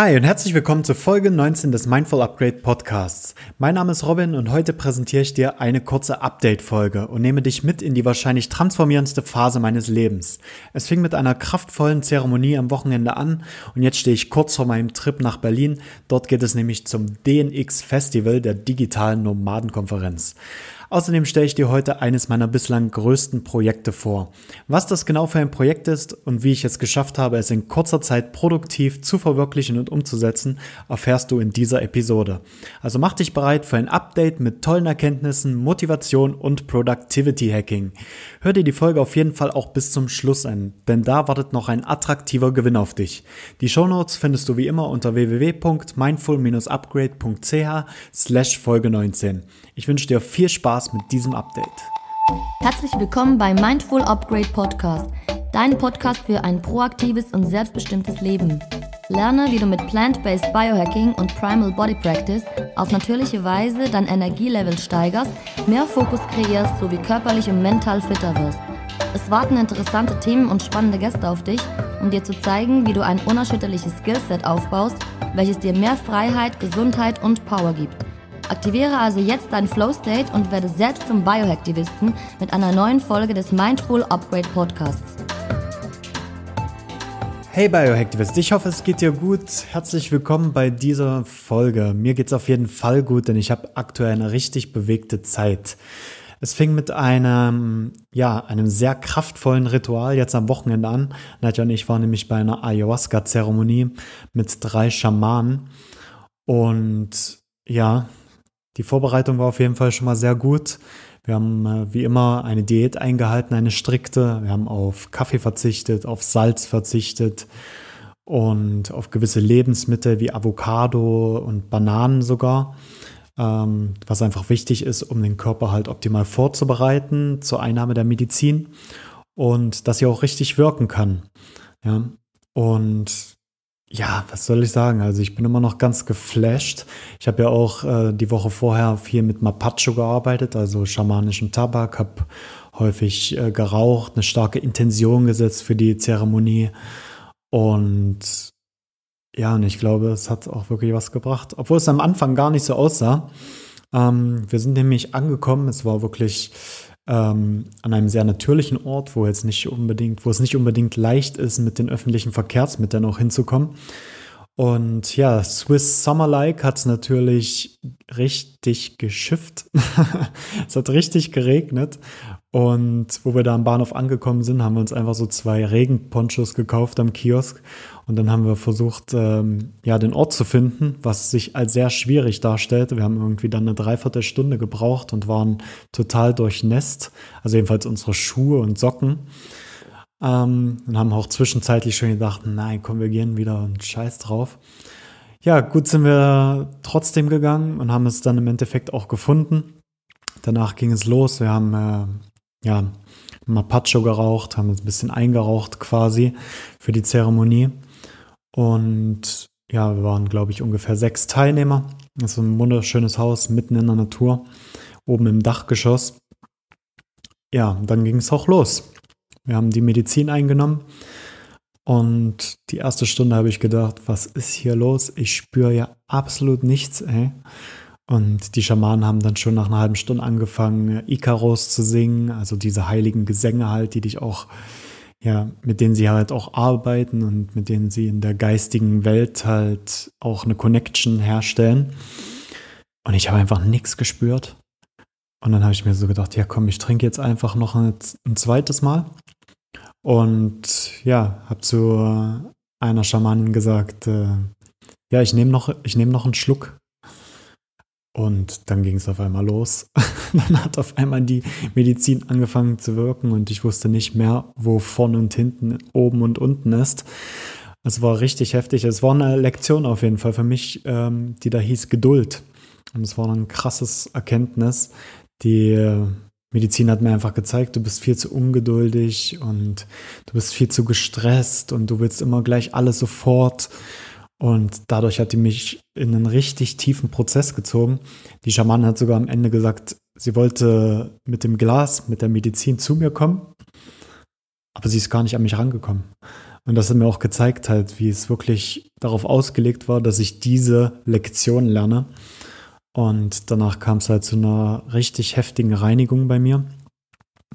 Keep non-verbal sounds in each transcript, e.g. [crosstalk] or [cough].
Hi und herzlich willkommen zur Folge 19 des Mindful Upgrade Podcasts. Mein Name ist Robin und heute präsentiere ich dir eine kurze Update-Folge und nehme dich mit in die wahrscheinlich transformierendste Phase meines Lebens. Es fing mit einer kraftvollen Zeremonie am Wochenende an und jetzt stehe ich kurz vor meinem Trip nach Berlin. Dort geht es nämlich zum DNX Festival der digitalen Nomadenkonferenz. Außerdem stelle ich dir heute eines meiner bislang größten Projekte vor. Was das genau für ein Projekt ist und wie ich es geschafft habe, es in kurzer Zeit produktiv zu verwirklichen und umzusetzen, erfährst du in dieser Episode. Also mach dich bereit für ein Update mit tollen Erkenntnissen, Motivation und Productivity Hacking. Hör dir die Folge auf jeden Fall auch bis zum Schluss an, denn da wartet noch ein attraktiver Gewinn auf dich. Die Shownotes findest du wie immer unter www.mindful-upgrade.ch slash Folge 19. Ich wünsche dir viel Spaß Spaß mit diesem Update. Herzlich willkommen bei Mindful Upgrade Podcast, dein Podcast für ein proaktives und selbstbestimmtes Leben. Lerne, wie du mit Plant-Based Biohacking und Primal Body Practice auf natürliche Weise dein Energielevel steigerst, mehr Fokus kreierst sowie körperlich und mental fitter wirst. Es warten interessante Themen und spannende Gäste auf dich, um dir zu zeigen, wie du ein unerschütterliches Skillset aufbaust, welches dir mehr Freiheit, Gesundheit und Power gibt. Aktiviere also jetzt dein Flow State und werde selbst zum Biohacktivisten mit einer neuen Folge des Mindful Upgrade Podcasts. Hey Biohacktivist, ich hoffe, es geht dir gut. Herzlich willkommen bei dieser Folge. Mir geht's auf jeden Fall gut, denn ich habe aktuell eine richtig bewegte Zeit. Es fing mit einem, ja, einem sehr kraftvollen Ritual jetzt am Wochenende an. Nadja und ich waren nämlich bei einer Ayahuasca-Zeremonie mit drei Schamanen. Und ja, die Vorbereitung war auf jeden Fall schon mal sehr gut. Wir haben äh, wie immer eine Diät eingehalten, eine strikte. Wir haben auf Kaffee verzichtet, auf Salz verzichtet und auf gewisse Lebensmittel wie Avocado und Bananen sogar, ähm, was einfach wichtig ist, um den Körper halt optimal vorzubereiten zur Einnahme der Medizin und dass sie auch richtig wirken kann. Ja? Und ja, was soll ich sagen? Also ich bin immer noch ganz geflasht. Ich habe ja auch äh, die Woche vorher viel mit Mapacho gearbeitet, also schamanischem Tabak, habe häufig äh, geraucht, eine starke Intention gesetzt für die Zeremonie und ja, und ich glaube, es hat auch wirklich was gebracht, obwohl es am Anfang gar nicht so aussah. Ähm, wir sind nämlich angekommen, es war wirklich ähm, an einem sehr natürlichen Ort, wo jetzt nicht unbedingt, wo es nicht unbedingt leicht ist, mit den öffentlichen Verkehrsmitteln auch hinzukommen. Und ja, Swiss Summer Like hat es natürlich richtig geschifft. [laughs] es hat richtig geregnet. Und wo wir da am Bahnhof angekommen sind, haben wir uns einfach so zwei Regenponchos gekauft am Kiosk. Und dann haben wir versucht, ähm, ja, den Ort zu finden, was sich als sehr schwierig darstellte. Wir haben irgendwie dann eine Dreiviertelstunde gebraucht und waren total durchnässt. Also jedenfalls unsere Schuhe und Socken. Ähm, und haben auch zwischenzeitlich schon gedacht, nein, komm, wir gehen wieder und scheiß drauf. Ja, gut sind wir trotzdem gegangen und haben es dann im Endeffekt auch gefunden. Danach ging es los. Wir haben äh, ja Mapacho geraucht, haben ein bisschen eingeraucht quasi für die Zeremonie. Und ja, wir waren, glaube ich, ungefähr sechs Teilnehmer. Das ist ein wunderschönes Haus mitten in der Natur, oben im Dachgeschoss. Ja, dann ging es auch los. Wir haben die Medizin eingenommen und die erste Stunde habe ich gedacht, was ist hier los? Ich spüre ja absolut nichts, ey. Und die Schamanen haben dann schon nach einer halben Stunde angefangen, Ikaros zu singen, also diese heiligen Gesänge halt, die dich auch, ja, mit denen sie halt auch arbeiten und mit denen sie in der geistigen Welt halt auch eine Connection herstellen. Und ich habe einfach nichts gespürt. Und dann habe ich mir so gedacht, ja komm, ich trinke jetzt einfach noch ein, ein zweites Mal. Und ja, habe zu einer Schamanin gesagt, äh, ja, ich nehme noch, nehm noch einen Schluck. Und dann ging es auf einmal los. [laughs] dann hat auf einmal die Medizin angefangen zu wirken und ich wusste nicht mehr, wo vorn und hinten, oben und unten ist. Es war richtig heftig. Es war eine Lektion auf jeden Fall für mich, ähm, die da hieß Geduld. Und es war ein krasses Erkenntnis, die äh, Medizin hat mir einfach gezeigt, du bist viel zu ungeduldig und du bist viel zu gestresst und du willst immer gleich alles sofort. Und dadurch hat die mich in einen richtig tiefen Prozess gezogen. Die Schamanin hat sogar am Ende gesagt, sie wollte mit dem Glas, mit der Medizin zu mir kommen, aber sie ist gar nicht an mich rangekommen. Und das hat mir auch gezeigt, halt, wie es wirklich darauf ausgelegt war, dass ich diese Lektion lerne. Und danach kam es halt zu einer richtig heftigen Reinigung bei mir.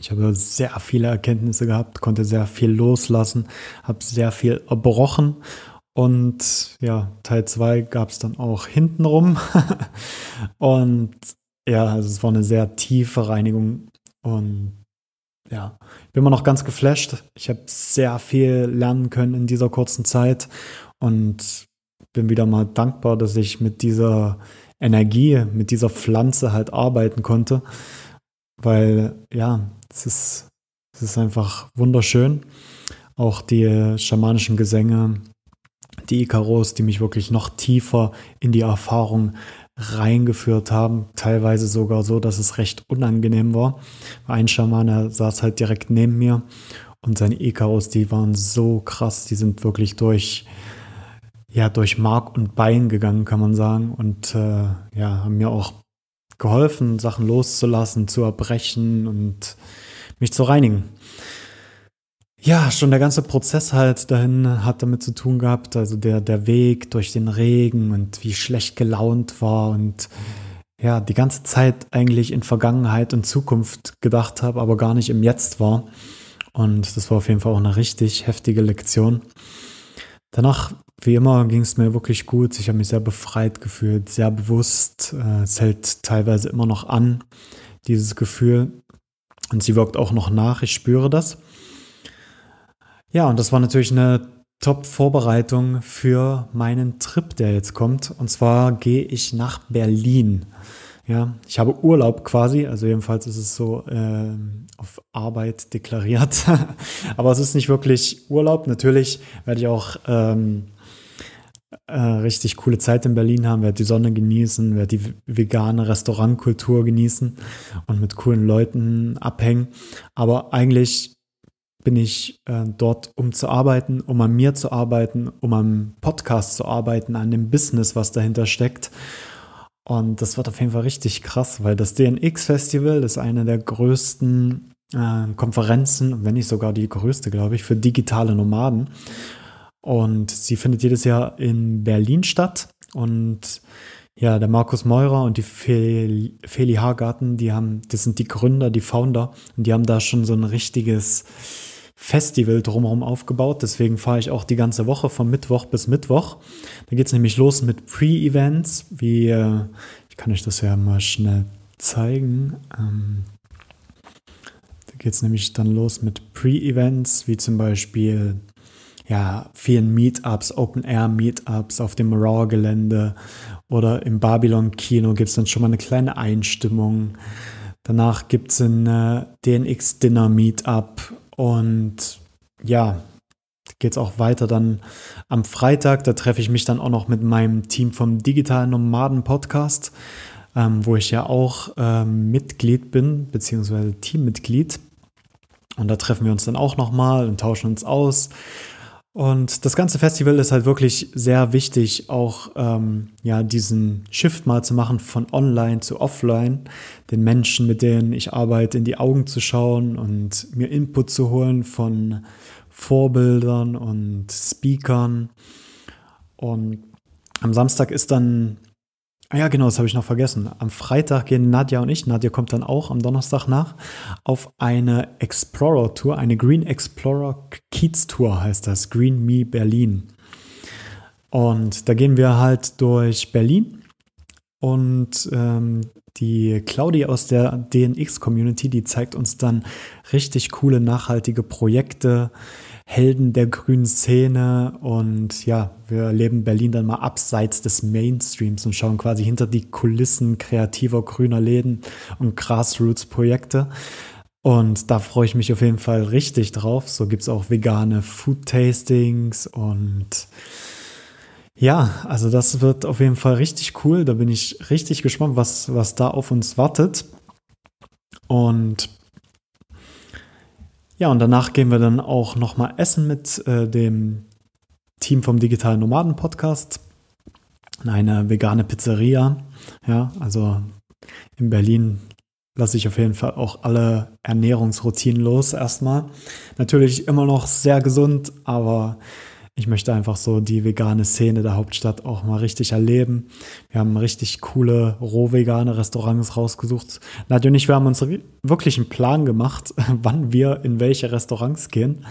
Ich habe sehr viele Erkenntnisse gehabt, konnte sehr viel loslassen, habe sehr viel erbrochen. Und ja, Teil 2 gab es dann auch hintenrum. [laughs] und ja, also es war eine sehr tiefe Reinigung. Und ja, ich bin immer noch ganz geflasht. Ich habe sehr viel lernen können in dieser kurzen Zeit und bin wieder mal dankbar, dass ich mit dieser Energie mit dieser Pflanze halt arbeiten konnte. Weil ja, es ist, es ist einfach wunderschön. Auch die schamanischen Gesänge, die Ikaros, die mich wirklich noch tiefer in die Erfahrung reingeführt haben. Teilweise sogar so, dass es recht unangenehm war. Ein Schamane saß halt direkt neben mir und seine Ikaros, die waren so krass. Die sind wirklich durch ja, durch Mark und Bein gegangen, kann man sagen. Und äh, ja, haben mir auch geholfen, Sachen loszulassen, zu erbrechen und mich zu reinigen. Ja, schon der ganze Prozess halt dahin hat damit zu tun gehabt, also der, der Weg durch den Regen und wie schlecht gelaunt war und ja, die ganze Zeit eigentlich in Vergangenheit und Zukunft gedacht habe, aber gar nicht im Jetzt war. Und das war auf jeden Fall auch eine richtig heftige Lektion. Danach wie immer ging es mir wirklich gut. Ich habe mich sehr befreit gefühlt, sehr bewusst. Äh, es hält teilweise immer noch an, dieses Gefühl. Und sie wirkt auch noch nach. Ich spüre das. Ja, und das war natürlich eine Top-Vorbereitung für meinen Trip, der jetzt kommt. Und zwar gehe ich nach Berlin. Ja, ich habe Urlaub quasi, also jedenfalls ist es so äh, auf Arbeit deklariert. [laughs] Aber es ist nicht wirklich Urlaub. Natürlich werde ich auch ähm, äh, richtig coole Zeit in Berlin haben, werde die Sonne genießen, werde die vegane Restaurantkultur genießen und mit coolen Leuten abhängen. Aber eigentlich bin ich äh, dort, um zu arbeiten, um an mir zu arbeiten, um am Podcast zu arbeiten, an dem Business, was dahinter steckt. Und das wird auf jeden Fall richtig krass, weil das DNX-Festival ist eine der größten äh, Konferenzen, wenn nicht sogar die größte, glaube ich, für digitale Nomaden. Und sie findet jedes Jahr in Berlin statt. Und ja, der Markus Meurer und die Feli, Feli Hagarten, die haben, das sind die Gründer, die Founder, und die haben da schon so ein richtiges Festival drumherum aufgebaut. Deswegen fahre ich auch die ganze Woche von Mittwoch bis Mittwoch. Da geht es nämlich los mit Pre-Events, wie, äh, ich kann euch das ja mal schnell zeigen. Ähm, da geht es nämlich dann los mit Pre-Events, wie zum Beispiel ja, vielen Meetups, Open-Air-Meetups auf dem Raw-Gelände oder im Babylon-Kino gibt es dann schon mal eine kleine Einstimmung. Danach gibt es ein äh, DNX-Dinner-Meetup und ja, geht es auch weiter dann am Freitag. Da treffe ich mich dann auch noch mit meinem Team vom Digitalen Nomaden Podcast, ähm, wo ich ja auch ähm, Mitglied bin, beziehungsweise Teammitglied. Und da treffen wir uns dann auch nochmal und tauschen uns aus. Und das ganze Festival ist halt wirklich sehr wichtig, auch ähm, ja, diesen Shift mal zu machen von online zu offline, den Menschen, mit denen ich arbeite, in die Augen zu schauen und mir Input zu holen von Vorbildern und Speakern. Und am Samstag ist dann Ah ja, genau, das habe ich noch vergessen. Am Freitag gehen Nadja und ich, Nadja kommt dann auch am Donnerstag nach, auf eine Explorer-Tour, eine Green Explorer Kiez-Tour heißt das, Green Me Berlin. Und da gehen wir halt durch Berlin und ähm, die Claudia aus der DNX-Community, die zeigt uns dann richtig coole, nachhaltige Projekte, Helden der grünen Szene und ja, wir leben Berlin dann mal abseits des Mainstreams und schauen quasi hinter die Kulissen kreativer grüner Läden und Grassroots-Projekte. Und da freue ich mich auf jeden Fall richtig drauf. So gibt es auch vegane Food-Tastings und ja, also das wird auf jeden Fall richtig cool. Da bin ich richtig gespannt, was, was da auf uns wartet. Und ja, und danach gehen wir dann auch nochmal essen mit äh, dem Team vom Digitalen Nomaden Podcast eine vegane Pizzeria. Ja, also in Berlin lasse ich auf jeden Fall auch alle Ernährungsroutinen los erstmal. Natürlich immer noch sehr gesund, aber ich möchte einfach so die vegane Szene der Hauptstadt auch mal richtig erleben. Wir haben richtig coole rohvegane Restaurants rausgesucht. Natürlich, wir haben uns wirklich einen Plan gemacht, [laughs] wann wir in welche Restaurants gehen.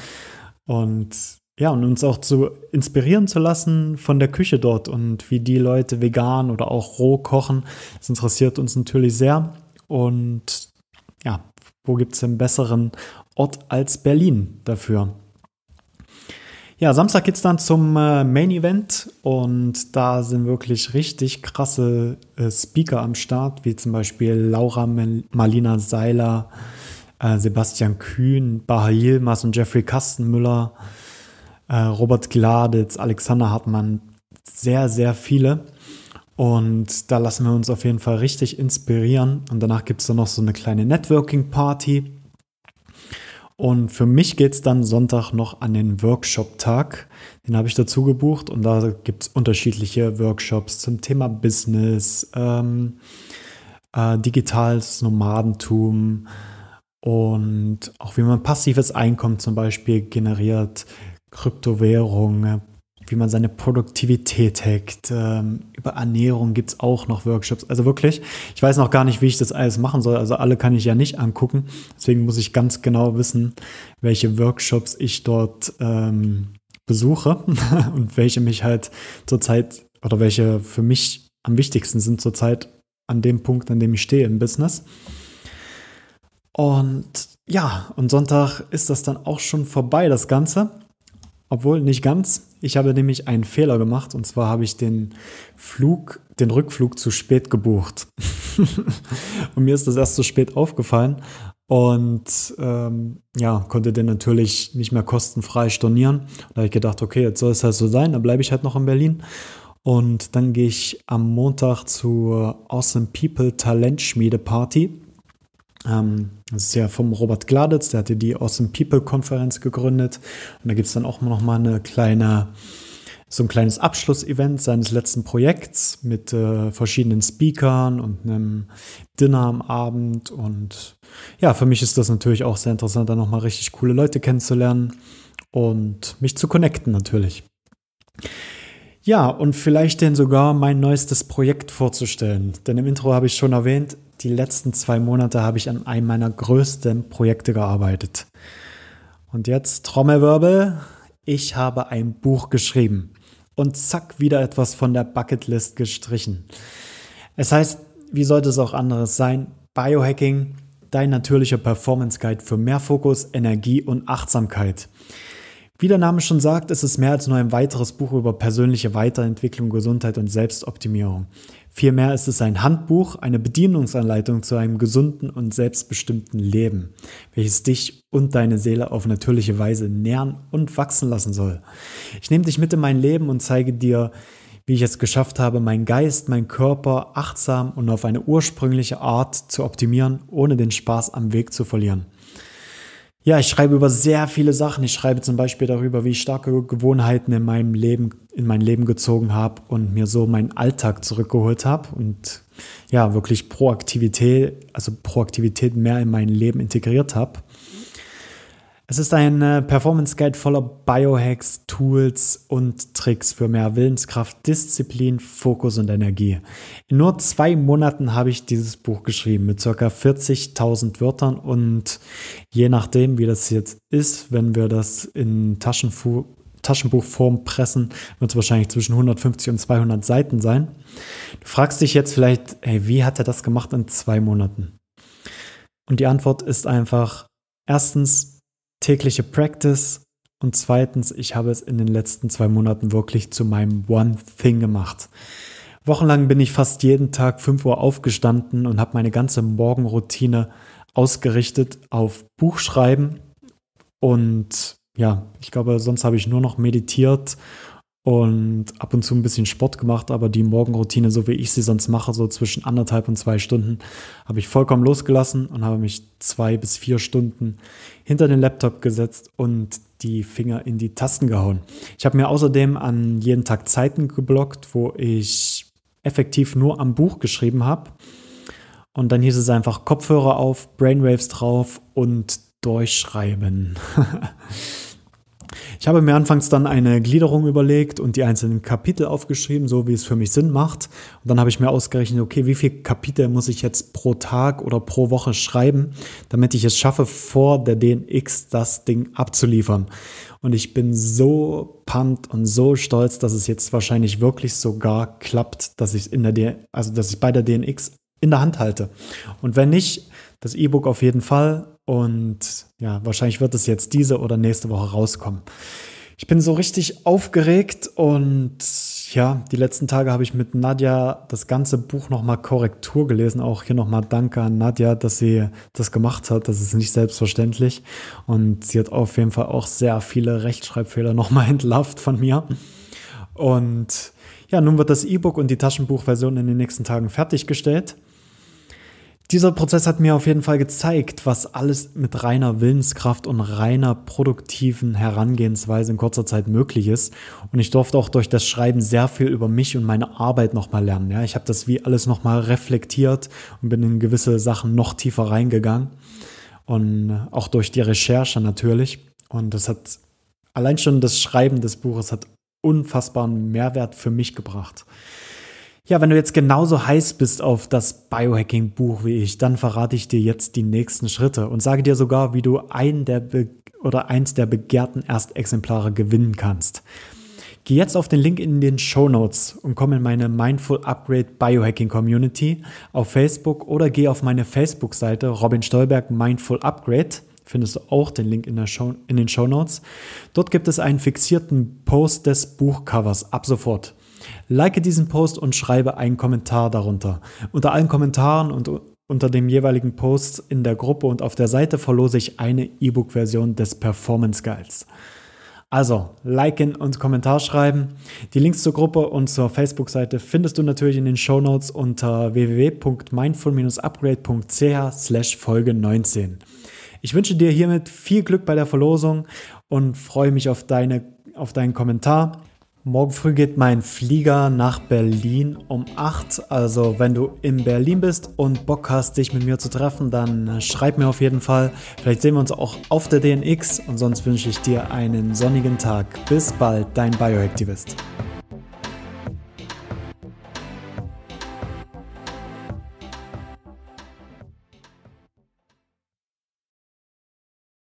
Und ja, und uns auch zu inspirieren zu lassen von der Küche dort und wie die Leute vegan oder auch roh kochen. Das interessiert uns natürlich sehr. Und ja, wo gibt es einen besseren Ort als Berlin dafür? Ja, Samstag geht es dann zum äh, Main Event und da sind wirklich richtig krasse äh, Speaker am Start, wie zum Beispiel Laura Mel Marlina Seiler, äh, Sebastian Kühn, Baha Yilmaz und Jeffrey Kastenmüller, äh, Robert Gladitz, Alexander Hartmann, sehr, sehr viele. Und da lassen wir uns auf jeden Fall richtig inspirieren. Und danach gibt es dann noch so eine kleine Networking-Party. Und für mich geht es dann Sonntag noch an den Workshop-Tag. Den habe ich dazu gebucht und da gibt es unterschiedliche Workshops zum Thema Business, ähm, äh, digitales Nomadentum und auch wie man passives Einkommen zum Beispiel generiert, Kryptowährungen, wie man seine Produktivität hackt. Ähm, über Ernährung gibt es auch noch Workshops. Also wirklich, ich weiß noch gar nicht, wie ich das alles machen soll. Also alle kann ich ja nicht angucken. Deswegen muss ich ganz genau wissen, welche Workshops ich dort ähm, besuche [laughs] und welche mich halt zurzeit oder welche für mich am wichtigsten sind zurzeit an dem Punkt, an dem ich stehe im Business. Und ja, und Sonntag ist das dann auch schon vorbei, das Ganze. Obwohl nicht ganz, ich habe nämlich einen Fehler gemacht und zwar habe ich den Flug, den Rückflug zu spät gebucht. [laughs] und mir ist das erst zu spät aufgefallen und ähm, ja, konnte den natürlich nicht mehr kostenfrei stornieren. Da habe ich gedacht, okay, jetzt soll es halt so sein, dann bleibe ich halt noch in Berlin. Und dann gehe ich am Montag zur Awesome People Talentschmiede Party ähm, das ist ja vom Robert Gladitz, der hat ja die Awesome People Konferenz gegründet. Und da gibt es dann auch noch mal eine kleine, so ein kleines Abschlussevent seines letzten Projekts mit äh, verschiedenen Speakern und einem Dinner am Abend. Und ja, für mich ist das natürlich auch sehr interessant, da nochmal richtig coole Leute kennenzulernen und mich zu connecten natürlich. Ja, und vielleicht denn sogar mein neuestes Projekt vorzustellen. Denn im Intro habe ich schon erwähnt, die letzten zwei Monate habe ich an einem meiner größten Projekte gearbeitet. Und jetzt Trommelwirbel, ich habe ein Buch geschrieben und zack wieder etwas von der Bucketlist gestrichen. Es heißt, wie sollte es auch anderes sein, Biohacking, dein natürlicher Performance Guide für mehr Fokus, Energie und Achtsamkeit. Wie der Name schon sagt, ist es mehr als nur ein weiteres Buch über persönliche Weiterentwicklung, Gesundheit und Selbstoptimierung. Vielmehr ist es ein Handbuch, eine Bedienungsanleitung zu einem gesunden und selbstbestimmten Leben, welches dich und deine Seele auf natürliche Weise nähren und wachsen lassen soll. Ich nehme dich mit in mein Leben und zeige dir, wie ich es geschafft habe, meinen Geist, meinen Körper achtsam und auf eine ursprüngliche Art zu optimieren, ohne den Spaß am Weg zu verlieren. Ja, ich schreibe über sehr viele Sachen. Ich schreibe zum Beispiel darüber, wie ich starke Gewohnheiten in meinem Leben, in mein Leben gezogen habe und mir so meinen Alltag zurückgeholt habe und ja, wirklich Proaktivität, also Proaktivität mehr in mein Leben integriert habe. Es ist ein äh, Performance Guide voller Biohacks, Tools und Tricks für mehr Willenskraft, Disziplin, Fokus und Energie. In nur zwei Monaten habe ich dieses Buch geschrieben mit circa 40.000 Wörtern und je nachdem, wie das jetzt ist, wenn wir das in Taschenfu Taschenbuchform pressen, wird es wahrscheinlich zwischen 150 und 200 Seiten sein. Du fragst dich jetzt vielleicht, hey, wie hat er das gemacht in zwei Monaten? Und die Antwort ist einfach, erstens, tägliche Practice und zweitens, ich habe es in den letzten zwei Monaten wirklich zu meinem One Thing gemacht. Wochenlang bin ich fast jeden Tag 5 Uhr aufgestanden und habe meine ganze Morgenroutine ausgerichtet auf Buchschreiben und ja, ich glaube, sonst habe ich nur noch meditiert und ab und zu ein bisschen Sport gemacht, aber die Morgenroutine, so wie ich sie sonst mache, so zwischen anderthalb und zwei Stunden, habe ich vollkommen losgelassen und habe mich zwei bis vier Stunden hinter den Laptop gesetzt und die Finger in die Tasten gehauen. Ich habe mir außerdem an jeden Tag Zeiten geblockt, wo ich effektiv nur am Buch geschrieben habe. Und dann hieß es einfach Kopfhörer auf, Brainwaves drauf und durchschreiben. [laughs] Ich habe mir anfangs dann eine Gliederung überlegt und die einzelnen Kapitel aufgeschrieben, so wie es für mich Sinn macht. Und dann habe ich mir ausgerechnet, okay, wie viele Kapitel muss ich jetzt pro Tag oder pro Woche schreiben, damit ich es schaffe, vor der DNX das Ding abzuliefern. Und ich bin so pumped und so stolz, dass es jetzt wahrscheinlich wirklich sogar klappt, dass ich in der, D also dass ich bei der DNX in der Hand halte. Und wenn nicht, das E-Book auf jeden Fall. Und ja, wahrscheinlich wird es jetzt diese oder nächste Woche rauskommen. Ich bin so richtig aufgeregt und ja, die letzten Tage habe ich mit Nadja das ganze Buch nochmal Korrektur gelesen. Auch hier nochmal Danke an Nadja, dass sie das gemacht hat. Das ist nicht selbstverständlich. Und sie hat auf jeden Fall auch sehr viele Rechtschreibfehler nochmal [laughs] entlarvt von mir. Und ja, nun wird das E-Book und die Taschenbuchversion in den nächsten Tagen fertiggestellt dieser Prozess hat mir auf jeden Fall gezeigt, was alles mit reiner Willenskraft und reiner produktiven Herangehensweise in kurzer Zeit möglich ist. Und ich durfte auch durch das Schreiben sehr viel über mich und meine Arbeit nochmal lernen. Ja, ich habe das wie alles nochmal reflektiert und bin in gewisse Sachen noch tiefer reingegangen. Und auch durch die Recherche natürlich. Und das hat allein schon das Schreiben des Buches hat unfassbaren Mehrwert für mich gebracht. Ja, wenn du jetzt genauso heiß bist auf das Biohacking-Buch wie ich, dann verrate ich dir jetzt die nächsten Schritte und sage dir sogar, wie du einen der Be oder eins der begehrten Erstexemplare gewinnen kannst. Geh jetzt auf den Link in den Show Notes und komm in meine Mindful Upgrade Biohacking Community auf Facebook oder geh auf meine Facebook-Seite Robin Stolberg Mindful Upgrade findest du auch den Link in, Show, in den Show Notes. Dort gibt es einen fixierten Post des Buchcovers ab sofort. Like diesen Post und schreibe einen Kommentar darunter. Unter allen Kommentaren und unter dem jeweiligen Post in der Gruppe und auf der Seite verlose ich eine E-Book-Version des Performance Guides. Also, liken und Kommentar schreiben. Die Links zur Gruppe und zur Facebook-Seite findest du natürlich in den Show Notes unter www.mindful-upgrade.ch Folge 19. Ich wünsche dir hiermit viel Glück bei der Verlosung und freue mich auf, deine, auf deinen Kommentar. Morgen früh geht mein Flieger nach Berlin um 8. Also wenn du in Berlin bist und Bock hast, dich mit mir zu treffen, dann schreib mir auf jeden Fall. Vielleicht sehen wir uns auch auf der DNX und sonst wünsche ich dir einen sonnigen Tag. Bis bald, dein Bioactivist.